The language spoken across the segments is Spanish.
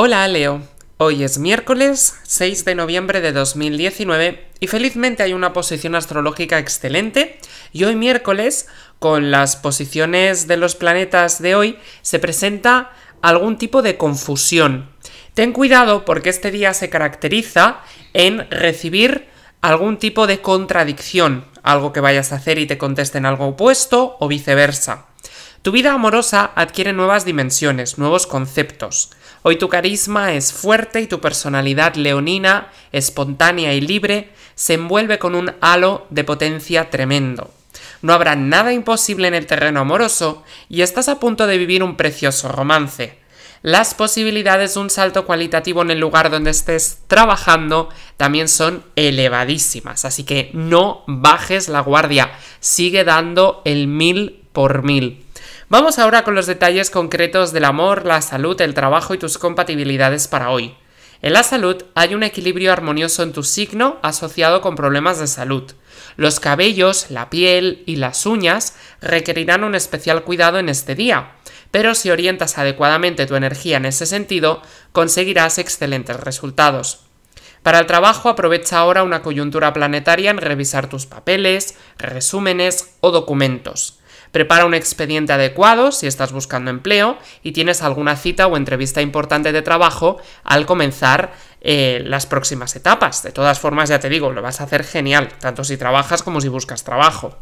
Hola Leo, hoy es miércoles 6 de noviembre de 2019 y felizmente hay una posición astrológica excelente y hoy miércoles con las posiciones de los planetas de hoy se presenta algún tipo de confusión. Ten cuidado porque este día se caracteriza en recibir algún tipo de contradicción, algo que vayas a hacer y te contesten algo opuesto o viceversa. Tu vida amorosa adquiere nuevas dimensiones, nuevos conceptos. Hoy tu carisma es fuerte y tu personalidad leonina, espontánea y libre, se envuelve con un halo de potencia tremendo. No habrá nada imposible en el terreno amoroso y estás a punto de vivir un precioso romance. Las posibilidades de un salto cualitativo en el lugar donde estés trabajando también son elevadísimas, así que no bajes la guardia, sigue dando el mil por mil. Vamos ahora con los detalles concretos del amor, la salud, el trabajo y tus compatibilidades para hoy. En la salud hay un equilibrio armonioso en tu signo asociado con problemas de salud. Los cabellos, la piel y las uñas requerirán un especial cuidado en este día, pero si orientas adecuadamente tu energía en ese sentido, conseguirás excelentes resultados. Para el trabajo aprovecha ahora una coyuntura planetaria en revisar tus papeles, resúmenes o documentos. Prepara un expediente adecuado si estás buscando empleo y tienes alguna cita o entrevista importante de trabajo al comenzar eh, las próximas etapas. De todas formas, ya te digo, lo vas a hacer genial, tanto si trabajas como si buscas trabajo.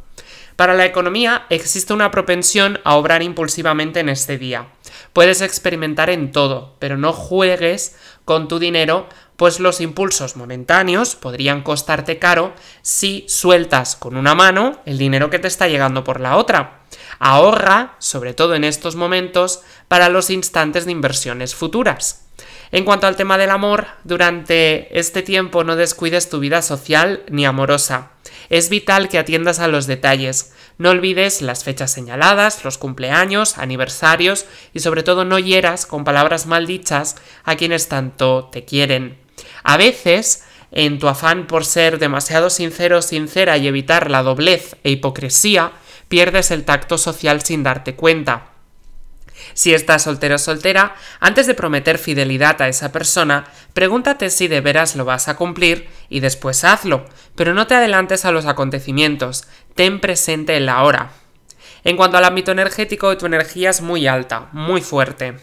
Para la economía existe una propensión a obrar impulsivamente en este día. Puedes experimentar en todo, pero no juegues con tu dinero pues los impulsos momentáneos podrían costarte caro si sueltas con una mano el dinero que te está llegando por la otra. Ahorra, sobre todo en estos momentos, para los instantes de inversiones futuras. En cuanto al tema del amor, durante este tiempo no descuides tu vida social ni amorosa. Es vital que atiendas a los detalles. No olvides las fechas señaladas, los cumpleaños, aniversarios y sobre todo no hieras con palabras dichas a quienes tanto te quieren. A veces, en tu afán por ser demasiado sincero o sincera y evitar la doblez e hipocresía, pierdes el tacto social sin darte cuenta. Si estás soltero o soltera, antes de prometer fidelidad a esa persona, pregúntate si de veras lo vas a cumplir y después hazlo, pero no te adelantes a los acontecimientos, ten presente la hora. En cuanto al ámbito energético, tu energía es muy alta, muy fuerte.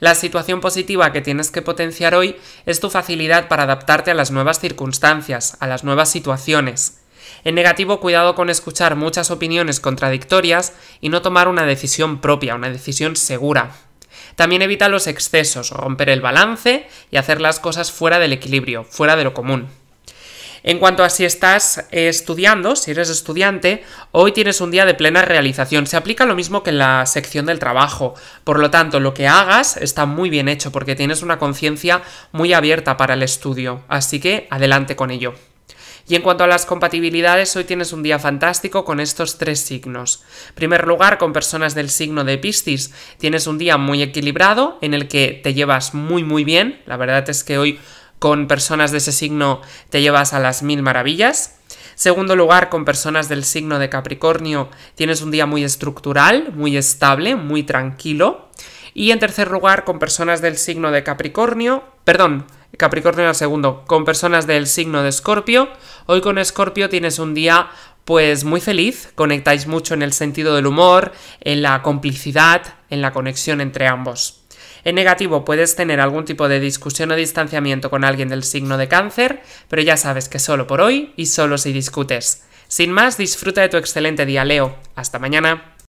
La situación positiva que tienes que potenciar hoy es tu facilidad para adaptarte a las nuevas circunstancias, a las nuevas situaciones. En negativo, cuidado con escuchar muchas opiniones contradictorias y no tomar una decisión propia, una decisión segura. También evita los excesos, romper el balance y hacer las cosas fuera del equilibrio, fuera de lo común. En cuanto a si estás eh, estudiando, si eres estudiante, hoy tienes un día de plena realización. Se aplica lo mismo que en la sección del trabajo. Por lo tanto, lo que hagas está muy bien hecho porque tienes una conciencia muy abierta para el estudio. Así que adelante con ello. Y en cuanto a las compatibilidades, hoy tienes un día fantástico con estos tres signos. En primer lugar, con personas del signo de Piscis, tienes un día muy equilibrado en el que te llevas muy muy bien. La verdad es que hoy con personas de ese signo te llevas a las mil maravillas. Segundo lugar, con personas del signo de Capricornio tienes un día muy estructural, muy estable, muy tranquilo. Y en tercer lugar, con personas del signo de Capricornio, perdón, Capricornio era segundo, con personas del signo de Escorpio, hoy con Escorpio tienes un día pues muy feliz, conectáis mucho en el sentido del humor, en la complicidad, en la conexión entre ambos. En negativo puedes tener algún tipo de discusión o distanciamiento con alguien del signo de cáncer, pero ya sabes que solo por hoy y solo si discutes. Sin más, disfruta de tu excelente día, Leo. Hasta mañana.